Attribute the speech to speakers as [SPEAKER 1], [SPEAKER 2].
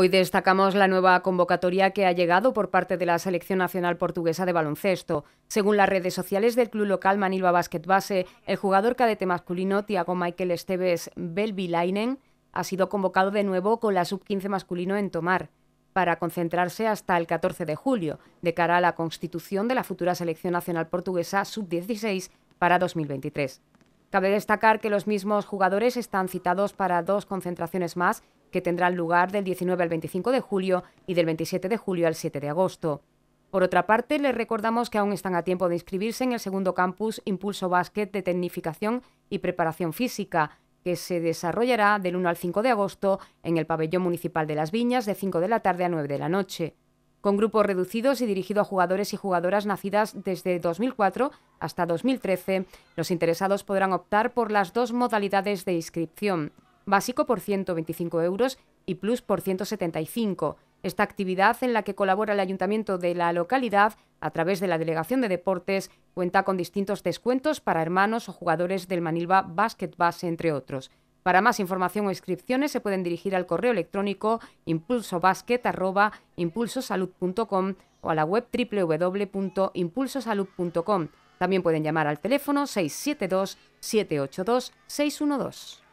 [SPEAKER 1] Hoy destacamos la nueva convocatoria que ha llegado por parte de la Selección Nacional Portuguesa de Baloncesto. Según las redes sociales del club local Manilva Basket Base, el jugador cadete masculino Tiago Michael Esteves Belvilainen ha sido convocado de nuevo con la sub-15 masculino en Tomar para concentrarse hasta el 14 de julio, de cara a la constitución de la futura selección nacional portuguesa sub-16 para 2023. Cabe destacar que los mismos jugadores están citados para dos concentraciones más que tendrán lugar del 19 al 25 de julio y del 27 de julio al 7 de agosto. Por otra parte, les recordamos que aún están a tiempo de inscribirse en el segundo campus Impulso Básquet de Tecnificación y Preparación Física, que se desarrollará del 1 al 5 de agosto en el Pabellón Municipal de Las Viñas de 5 de la tarde a 9 de la noche con grupos reducidos y dirigido a jugadores y jugadoras nacidas desde 2004 hasta 2013. Los interesados podrán optar por las dos modalidades de inscripción, básico por 125 euros y plus por 175. Esta actividad en la que colabora el ayuntamiento de la localidad a través de la Delegación de Deportes cuenta con distintos descuentos para hermanos o jugadores del Manilva Basket Base, entre otros. Para más información o inscripciones se pueden dirigir al correo electrónico impulsobasket.impulsosalud.com o a la web www.impulsosalud.com. También pueden llamar al teléfono 672 782 612.